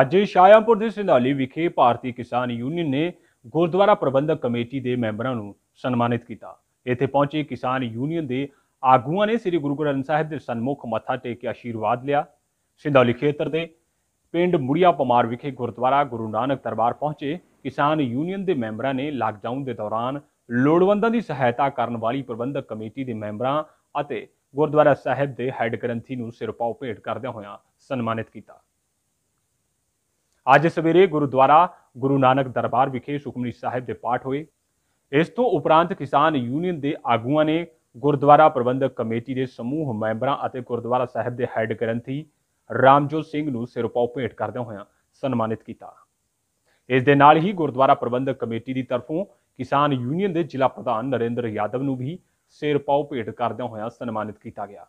ਅੱਜ ਸ਼ਾਇਆਪੁਰ ਦੇ ਸਿੰਧਾਲੀ ਵਿਖੇ ਭਾਰਤੀ ਕਿਸਾਨ ਯੂਨੀਅਨ ਨੇ ਗੁਰਦੁਆਰਾ ਪ੍ਰਬੰਧਕ ਕਮੇਟੀ ਦੇ ਮੈਂਬਰਾਂ ਨੂੰ ਸਨਮਾਨਿਤ ਕੀਤਾ ਇੱਥੇ ਪਹੁੰਚੇ ਕਿਸਾਨ ਯੂਨੀਅਨ ਦੇ ਆਗੂਆਂ ਨੇ ਸ੍ਰੀ ਗੁਰੂ ਗ੍ਰੰਥ ਸਾਹਿਬ ਦੇ ਸਨਮੁਖ ਮੱਥਾ ਟੇਕ ਕੇ ਆਸ਼ੀਰਵਾਦ ਲਿਆ ਸਿੰਧਾਲੀ ਖੇਤਰ ਦੇ ਪਿੰਡ ਮੁੜੀਆ ਪਮਾਰ ਵਿਖੇ ਗੁਰਦੁਆਰਾ ਗੁਰੂ ਨਾਨਕ ਦਰਬਾਰ ਪਹੁੰਚੇ ਕਿਸਾਨ ਯੂਨੀਅਨ ਦੇ ਮੈਂਬਰਾਂ ਨੇ ਲਾਕਡਾਊਨ ਦੇ ਦੌਰਾਨ ਲੋੜਵੰਦਾਂ ਦੀ ਸਹਾਇਤਾ ਕਰਨ ਵਾਲੀ ਪ੍ਰਬੰਧਕ ਕਮੇਟੀ ਦੇ ਮੈਂਬਰਾਂ ਅਤੇ ਗੁਰਦੁਆਰਾ ਸਾਹਿਬ ਦੇ ਹੈੱਡ ਗ੍ਰੰਥੀ ਨੂੰ ਸਿਰਪਾਉ ਭੇਟ ਕਰਦਿਆਂ ਹੋਇਆਂ ਸਨਮਾਨਿਤ ਕੀਤਾ ਅੱਜ ਸਵੇਰੇ ਗੁਰਦੁਆਰਾ ਗੁਰੂ ਨਾਨਕ ਦਰਬਾਰ ਵਿਖੇ ਸੁਖਮਨੀ ਸਾਹਿਬ ਦੇ ਪਾਠ ਹੋਏ ਇਸ ਤੋਂ ਉਪਰੰਤ ਕਿਸਾਨ ਯੂਨੀਅਨ ਦੇ ਆਗੂਆਂ ਨੇ ਗੁਰਦੁਆਰਾ ਪ੍ਰਬੰਧਕ ਕਮੇਟੀ ਦੇ ਸਮੂਹ ਮੈਂਬਰਾਂ ਅਤੇ ਗੁਰਦੁਆਰਾ ਸਾਹਿਬ ਦੇ ਹੈੱਡ ਗ੍ਰੰਥੀ ਰਾਮਜੋਤ ਸਿੰਘ ਨੂੰ ਸਿਰਪਾਉ ਭੇਟ ਕਰਦਿਆਂ ਹੋਇਆਂ ਸਨਮਾਨਿਤ ਕੀਤਾ ਇਸ ਦੇ ਨਾਲ ਹੀ ਗੁਰਦੁਆਰਾ ਪ੍ਰਬੰਧਕ ਕਮੇਟੀ ਦੀ ਤਰਫੋਂ ਕਿਸਾਨ ਯੂਨੀਅਨ ਦੇ ਜ਼ਿਲ੍ਹਾ ਪ੍ਰਧਾਨ ਨਰਿੰਦਰ ਯਾਦਵ ਨੂੰ ਵੀ ਸਿਰਪਾਉ ਭੇਟ ਕਰਦਿਆਂ ਹੋਇਆਂ ਸਨਮਾਨਿਤ ਕੀਤਾ ਗਿਆ